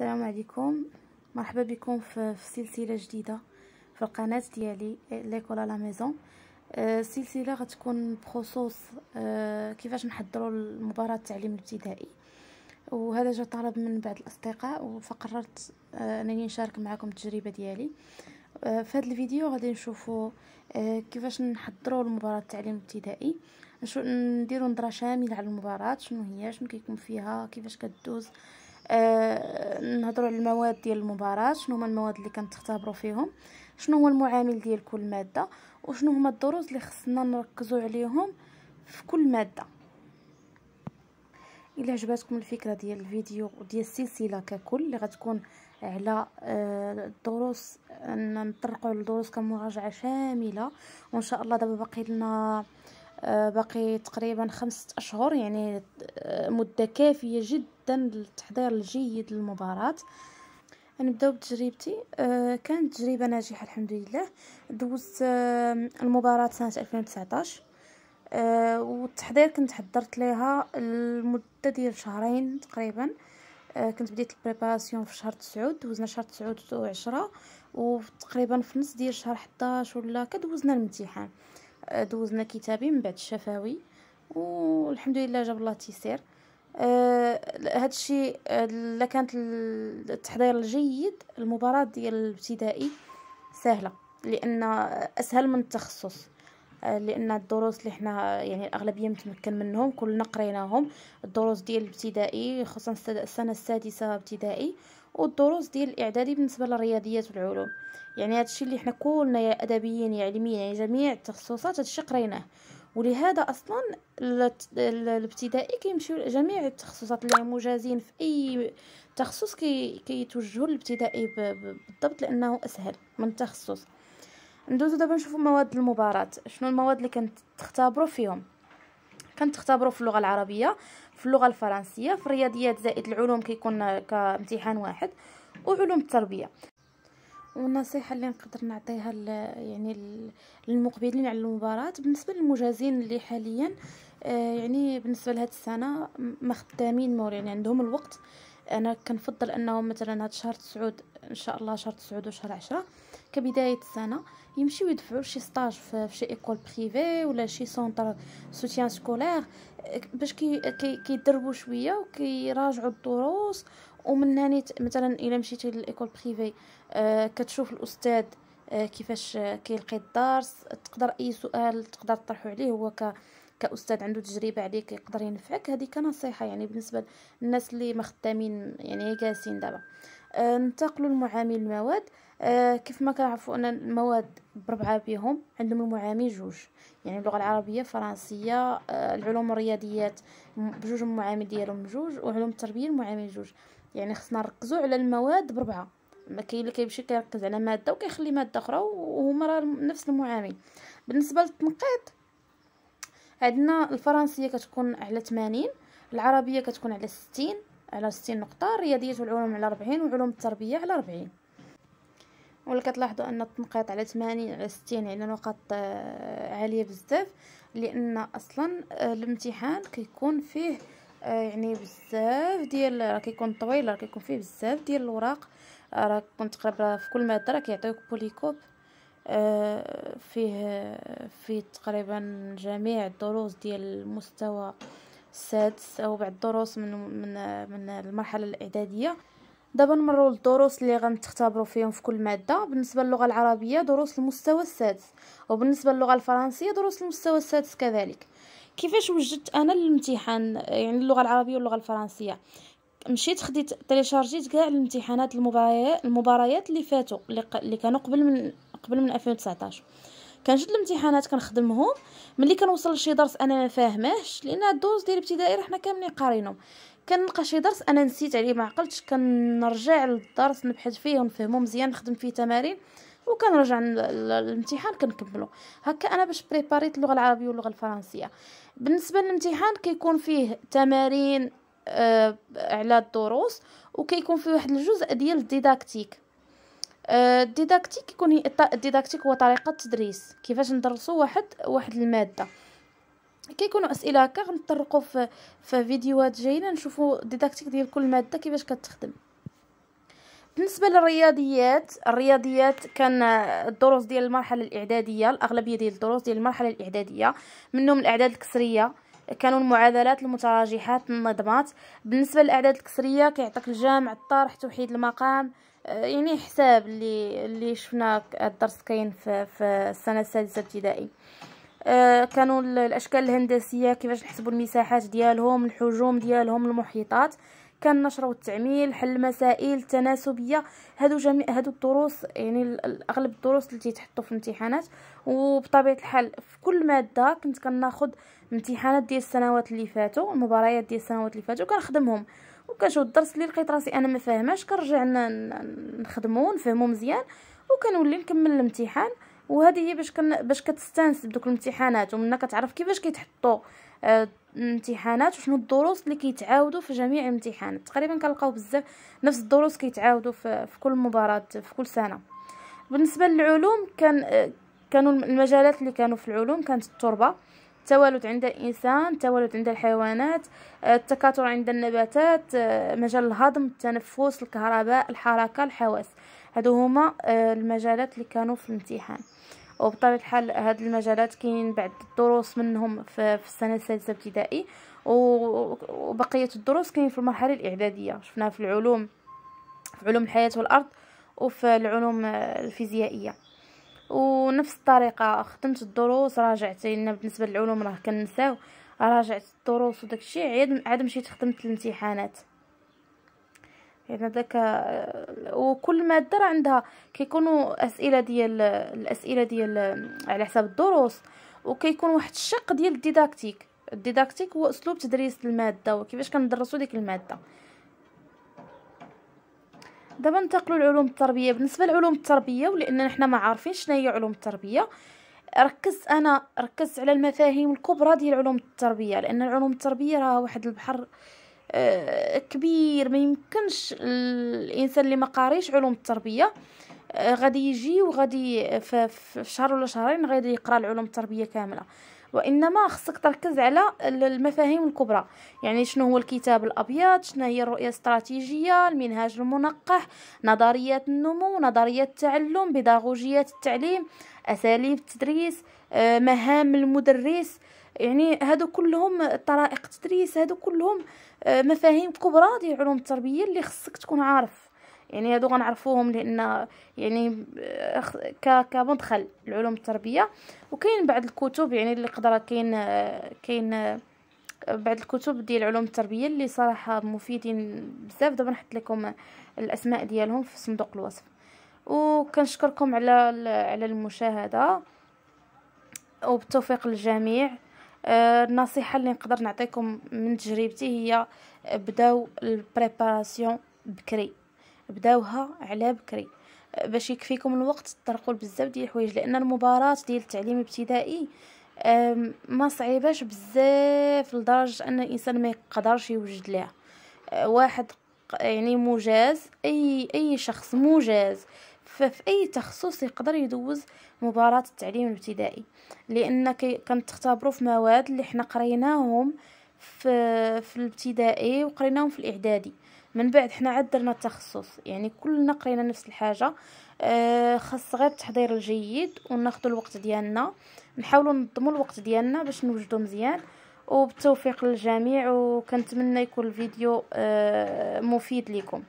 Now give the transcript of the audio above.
السلام عليكم مرحبا بكم في سلسله جديده في القناه ديالي ليكولا لا ميزون أه، السلسله غتكون بخصوص أه، كيفاش نحضروا المباراه التعليم الابتدائي وهذا جا طلب من بعض الاصدقاء فقررت أه، انني نشارك معكم التجربه ديالي في هذا الفيديو غادي نشوفوا كيفاش نحضروا المباراه التعليم الابتدائي نديروا نظره شامله على المباراه شنو هي شنو كيكون فيها كيفاش كدوز آه، نهضروا على المواد ديال المباراه شنو هما المواد اللي كنختبروا فيهم شنو هو المعامل ديال كل ماده وشنو هما الدروس اللي خصنا نركزوا عليهم في كل ماده الى عجبتكم الفكره ديال الفيديو وديال السلسله ككل اللي غتكون على الدروس نطرقوا للدروس كمراجعه شامله وان شاء الله دابا باقي لنا آه، باقي تقريبا خمسة اشهر يعني آه، مده كافيه جدا للتحضير الجيد للمباراة نبداو بتجربتي آه كانت تجربه ناجحه الحمد لله دوزت آه المباراه سنه 2019 آه والتحضير كنت حضرت ليها لمدة ديال شهرين تقريبا آه كنت بديت البريباراسيون في شهر 9 دوزنا شهر 9 و 10 وتقريبا في نص ديال شهر 11 ولا كدوزنا الامتحان آه دوزنا كتابي من بعد الشفوي والحمد لله جاب الله تيسير آه آه، هذا الشيء آه، الا كانت التحضير الجيد المباراه ديال الابتدائي سهله لان اسهل من التخصص آه، لان الدروس اللي حنا يعني الاغلبيه متمكن منهم كلنا قريناهم الدروس ديال الابتدائي خصوصا السنه السادسه ابتدائي والدروس ديال الاعدادي بالنسبه للرياضيات والعلوم يعني هادشي اللي حنا كلنا يا ادبيين يا علميين يعني جميع التخصصات هادشي قريناه ولهذا اصلا الابتدائي كيمشيو جميع التخصصات اللي مجازين في اي تخصص كي كيتوجهوا للابتدائي بالضبط لانه اسهل من التخصص ندوزو دابا نشوفوا مواد المباراة شنو المواد اللي تختبروا فيهم تختبروا في اللغه العربيه في اللغه الفرنسيه في الرياضيات زائد العلوم كيكون كامتحان واحد وعلوم التربيه والنصيحه اللي نقدر نعطيها يعني للمقبلين على المباراه بالنسبه للمجازين اللي حاليا آه، يعني بالنسبه لهاد السنه مخدامين مور يعني عندهم الوقت انا كنفضل انهم مثلا هاد شهر تسعود ان شاء الله شهر تسعود وشهر عشرة كبدايه السنه يمشيو يدفعوا شي ستاج في شي ايكول بريفي ولا شي سونتر سوتيان سكولير آه، باش كيدربوا كي, كي شويه وكيراجعوا الدروس ومن هاني مثلا الا مشيتي للايكول بريفي آه، كتشوف الاستاذ آه، كيفاش آه، كيلقي الدرس تقدر اي سؤال تقدر تطرحه عليه هو ك كاستاذ عنده تجربه عليك يقدر ينفعك هذه كنصيحه يعني بالنسبه للناس اللي مخدامين يعني جالسين دابا آه ننتقلوا لمعامل المواد آه كيف ما كنعرفوا ان المواد بربعه بهم عندهم المعامل جوج يعني اللغه العربيه فرنسيه آه العلوم الرياضيات بجوج المعامل ديالهم جوج وعلوم التربيه المعامل جوج يعني خصنا نركزوا على المواد بربعه ما كاين اللي كيمشي كيركز على ماده وكيخلي ماده اخرى وهما راه نفس المعامل بالنسبه للتنقيط عندنا الفرنسيه كتكون على 80 العربيه كتكون على 60 على 60 نقطه الرياضيات والعلوم على 40 وعلوم التربيه على 40 ولا كتلاحظوا ان التنقيط على 80 على 60 يعني نقاط آه، عاليه بزاف لان اصلا آه، الامتحان كيكون فيه يعني بزاف ديال راه كيكون طويل راه كيكون فيه بزاف ديال الوراق آه، راه كيكون تقريبا في كل ماده راه كيعطيوك بوليكوب آه، فيه فيه تقريبا جميع الدروس ديال المستوى السادس او بعض الدروس من من من المرحله الاعداديه دابا نمروا للدروس اللي غنختبروا فيهم في كل ماده بالنسبه للغه العربيه دروس المستوى السادس وبالنسبه للغه الفرنسيه دروس المستوى السادس كذلك كيفاش وجدت انا الامتحان يعني اللغه العربيه واللغه الفرنسيه مشيت خديت تيليشارجيت كاع الامتحانات المباريات المباريات اللي فاتوا اللي كانوا قبل من قبل من 2019 كنجد الامتحانات كنخدمهم ملي كنوصل لشي درس انا ما فاهمهش لان الدروس ديال الابتدائي راه حنا كاملين قارينهم كنلقى شي درس انا نسيت عليه ما عقلتش كنرجع للدرس نبحث فيه ونفهمه مزيان نخدم فيه تمارين وكنرجع للامتحان كنكملو هكا انا باش بريباريت اللغه العربيه واللغه الفرنسيه بالنسبه للامتحان كيكون فيه تمارين آه على الدروس وكيكون فيه واحد الجزء ديال الديداكتيك آه الديداكتيك كيكون الديداكتيك هو طريقه التدريس كيفاش ندرسوا واحد واحد الماده كيكونوا اسئله هكا غنطرقوا في في فيديوهات جايين نشوفوا الديداكتيك ديال كل ماده كيفاش كتخدم بالنسبه للرياضيات الرياضيات كان الدروس ديال المرحله الاعداديه الاغلبيه ديال الدروس ديال المرحله الاعداديه منهم الاعداد الكسريه كانوا المعادلات المتراجحات النظمات بالنسبه للاعداد الكسريه كيعطيك الجمع الطرح توحيد المقام آه، يعني حساب اللي اللي شفنا الدرس كاين في, في السنه السادسه ابتدائي آه، كانوا الاشكال الهندسيه كيفاش نحسبوا المساحات ديالهم الحجوم ديالهم المحيطات كان النشر والتعميل حل المسائل التناسبيه هادو جميع هادو الدروس يعني اغلب الدروس اللي تحطوا في الامتحانات وبطبيعه الحال في كل ماده كنت كناخد امتحانات ديال السنوات اللي فاتوا المباريات ديال السنوات اللي فاتوا كنخدمهم وكنشوف الدرس اللي لقيت راسي انا ما فاهماش كنرجع نخدمه ونفهمه مزيان وكنولي نكمل الامتحان وهذه هي باش كن باش كتستانس بدوك الامتحانات ومنها كتعرف كيفاش كيتحطوا آه، الامتحانات وشنو الدروس اللي كيتعاودوا في جميع الامتحانات تقريبا كنلقاو بزاف نفس الدروس كيتعاودوا في, في كل مباراه في كل سنه بالنسبه للعلوم كان كانوا المجالات اللي كانوا في العلوم كانت التربه التوالد عند الانسان التوالد عند الحيوانات التكاثر عند النباتات مجال الهضم التنفس الكهرباء الحركه الحواس هادو هما المجالات اللي كانوا في الامتحان وبطبيعه الحال هاد المجالات كاين بعض الدروس منهم في, في السنه السادسه ابتدائي وبقيه الدروس كاين في المرحله الاعداديه شفناها في العلوم في علوم الحياه والارض وفي العلوم الفيزيائيه ونفس الطريقه خدمت الدروس راجعت لان يعني بالنسبه للعلوم راه كنساو راجعت الدروس وداكشي عاد عاد مشيت خدمت الامتحانات يعني داك وكل ماده راه عندها كيكونوا اسئله ديال الاسئله ديال على حساب الدروس وكيكون واحد الشق ديال الديداكتيك الديداكتيك هو اسلوب تدريس الماده وكيفاش كندرسوا ديك الماده دابا ننتقلوا لعلوم التربيه بالنسبه لعلوم التربيه ولان حنا ما عارفين شنو هي علوم التربيه ركزت انا ركزت على المفاهيم الكبرى ديال علوم التربيه لان علوم التربيه راه واحد البحر آه، كبير ما يمكنش الانسان اللي ما قاريش علوم التربيه آه، غادي يجي وغادي في شهر ولا شهرين غادي يقرا العلوم التربيه كامله وانما خصك تركز على المفاهيم الكبرى يعني شنو هو الكتاب الابيض شنو هي الرؤيه الاستراتيجيه المنهاج المنقح نظريات النمو نظريات التعلم بيداغوجيات التعليم اساليب التدريس آه، مهام المدرس يعني هادو كلهم طرائق تدريس هادو كلهم آه، مفاهيم كبرى ديال علوم التربيه اللي خصك تكون عارف يعني هادو غنعرفوهم لان يعني آه، كمدخل لعلوم التربيه وكاين بعض الكتب يعني اللي قدرة كاين كاين بعض الكتب ديال علوم التربيه اللي صراحه مفيدين بزاف دابا نحط لكم الاسماء ديالهم في صندوق الوصف وكنشكركم على على المشاهده وبالتوفيق للجميع آه، النصيحه اللي نقدر نعطيكم من تجربتي هي آه، بداو البريباراسيون بكري بداوها على بكري آه، باش يكفيكم الوقت تطرقوا بزاف ديال الحوايج لان المباراه ديال التعليم الابتدائي ما صعيباش بزاف لدرجه ان الانسان ما يقدرش يوجد لها واحد يعني مجاز اي اي شخص مجاز ففي اي تخصص يقدر يدوز مباراة التعليم الابتدائي لان كنتختبروا في مواد اللي حنا قريناهم في, في الابتدائي وقريناهم في الاعدادي من بعد حنا عدلنا التخصص يعني كلنا قرينا نفس الحاجه آه، خاص غير التحضير الجيد وناخذ الوقت ديالنا نحاولوا ننظموا الوقت ديالنا باش نوجدوا مزيان وبالتوفيق للجميع وكنتمنى يكون الفيديو آه، مفيد لكم